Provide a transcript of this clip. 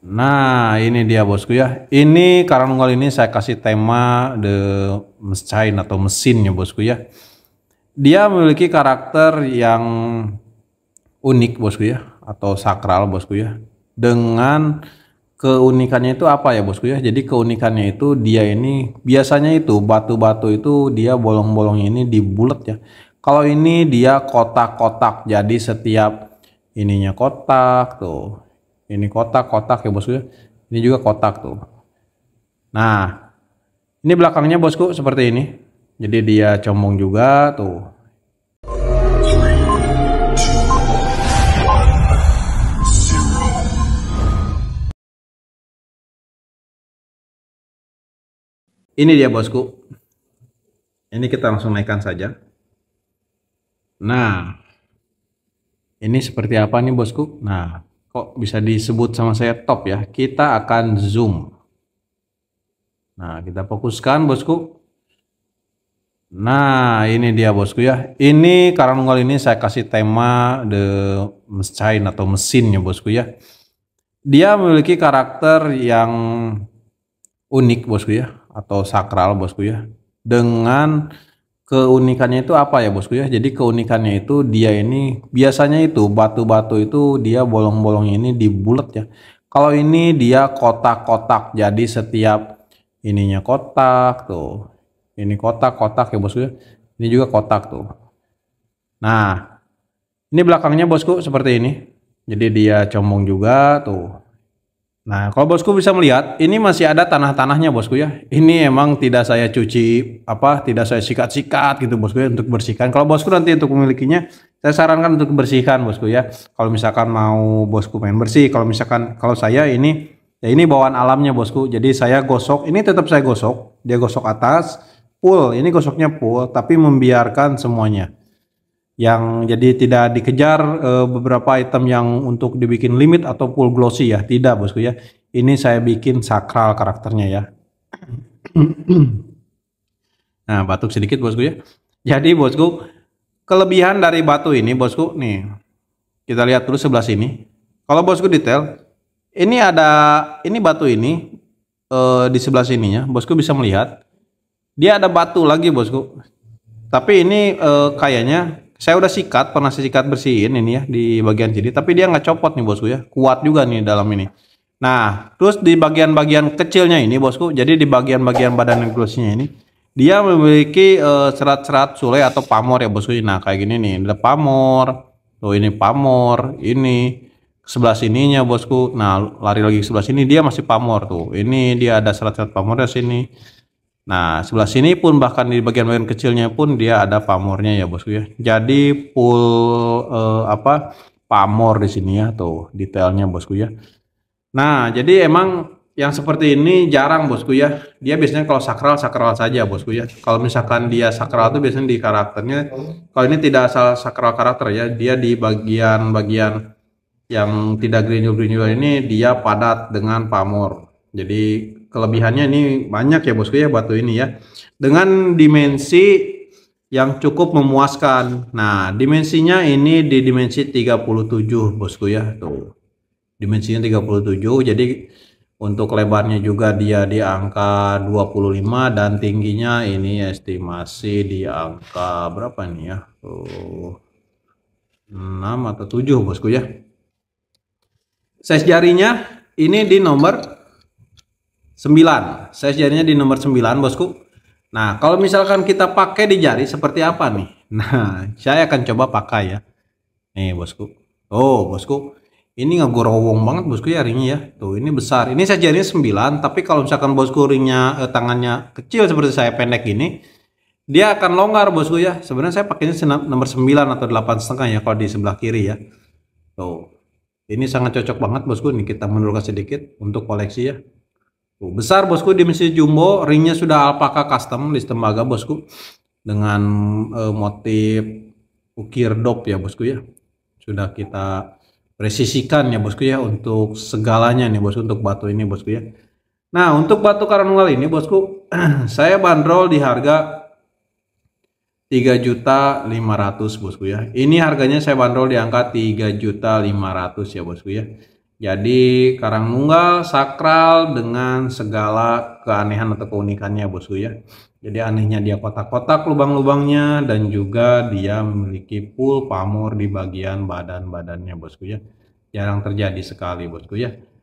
Nah, ini dia bosku ya. Ini karangunggal ini saya kasih tema the machine atau mesin ya bosku ya. Dia memiliki karakter yang unik bosku ya atau sakral bosku ya. Dengan keunikannya itu apa ya bosku ya? Jadi keunikannya itu dia ini biasanya itu batu-batu itu dia bolong bolong ini dibulat ya. Kalau ini dia kotak-kotak. Jadi setiap ininya kotak tuh ini kotak kotak ya bosku ya. ini juga kotak tuh nah ini belakangnya bosku seperti ini jadi dia comong juga tuh ini dia bosku ini kita langsung naikkan saja nah ini seperti apa nih bosku nah kok bisa disebut sama saya top ya. Kita akan zoom. Nah, kita fokuskan bosku. Nah, ini dia bosku ya. Ini karangunggal ini saya kasih tema the machine atau mesinnya bosku ya. Dia memiliki karakter yang unik bosku ya atau sakral bosku ya. Dengan keunikannya itu apa ya bosku ya jadi keunikannya itu dia ini biasanya itu batu-batu itu dia bolong-bolong ini dibulat ya kalau ini dia kotak-kotak jadi setiap ininya kotak tuh ini kotak-kotak ya bosku ya ini juga kotak tuh nah ini belakangnya bosku seperti ini jadi dia combong juga tuh Nah, kalau bosku bisa melihat, ini masih ada tanah-tanahnya bosku ya. Ini emang tidak saya cuci apa, tidak saya sikat-sikat gitu bosku ya untuk bersihkan. Kalau bosku nanti untuk memilikinya, saya sarankan untuk bersihkan bosku ya. Kalau misalkan mau bosku main bersih, kalau misalkan kalau saya ini ya ini bawaan alamnya bosku. Jadi saya gosok, ini tetap saya gosok. Dia gosok atas, full. Ini gosoknya full, tapi membiarkan semuanya yang jadi tidak dikejar e, beberapa item yang untuk dibikin limit atau full glossy ya tidak bosku ya ini saya bikin sakral karakternya ya nah batuk sedikit bosku ya jadi bosku kelebihan dari batu ini bosku nih kita lihat dulu sebelah sini kalau bosku detail ini ada ini batu ini e, di sebelah sininya bosku bisa melihat dia ada batu lagi bosku tapi ini e, kayaknya saya udah sikat, pernah saya sikat bersihin ini ya di bagian sini, tapi dia nggak copot nih bosku ya, kuat juga nih dalam ini. Nah, terus di bagian-bagian kecilnya ini bosku, jadi di bagian-bagian badan glossnya ini, dia memiliki eh, serat-serat uh, sule atau pamor ya bosku. Nah, kayak gini nih, ada pamor, tuh ini pamor, ini sebelah sininya bosku. Nah, lari lagi ke sebelah sini dia masih pamor tuh. Ini dia ada serat-serat pamor pamornya sini. Nah, sebelah sini pun bahkan di bagian-bagian kecilnya pun dia ada pamornya ya, Bosku ya. Jadi full eh, apa pamor di sini ya tuh detailnya Bosku ya. Nah, jadi emang yang seperti ini jarang Bosku ya. Dia biasanya kalau sakral sakral saja Bosku ya. Kalau misalkan dia sakral itu biasanya di karakternya kalau ini tidak asal sakral karakter ya, dia di bagian-bagian yang tidak granule-granule ini dia padat dengan pamor. Jadi kelebihannya ini banyak ya bosku ya batu ini ya. Dengan dimensi yang cukup memuaskan. Nah, dimensinya ini di dimensi 37 bosku ya. Tuh. Dimensinya 37. Jadi untuk lebarnya juga dia di angka 25 dan tingginya ini estimasi di angka berapa nih ya? Tuh. 6 atau 7 bosku ya. Size jarinya ini di nomor 9. Size jarinya di nomor 9, Bosku. Nah, kalau misalkan kita pakai di jari seperti apa nih? Nah, saya akan coba pakai ya. Nih, Bosku. Oh, Bosku. Ini ngegorowong banget Bosku ya Ringnya ya. Tuh, ini besar. Ini saya jarinya 9, tapi kalau misalkan Bosku ringnya eh, tangannya kecil seperti saya pendek ini, dia akan longgar Bosku ya. Sebenarnya saya pakainya nomor 9 atau 8 setengah ya kalau di sebelah kiri ya. Tuh. Ini sangat cocok banget Bosku. Ini kita menurunkan sedikit untuk koleksi ya. Besar bosku dimensi jumbo, ringnya sudah alpaka custom list tembaga bosku dengan eh, motif ukir dop ya bosku ya. Sudah kita presisikan ya bosku ya untuk segalanya nih bosku untuk batu ini bosku ya. Nah, untuk batu karangluar ini bosku saya bandrol di harga 3.500 bosku ya. Ini harganya saya bandrol di angka 3.500 ya bosku ya. Jadi Karang Nunggal sakral dengan segala keanehan atau keunikannya bosku ya. Jadi anehnya dia kotak-kotak lubang-lubangnya dan juga dia memiliki pul pamor di bagian badan-badannya bosku ya. Jarang terjadi sekali bosku ya.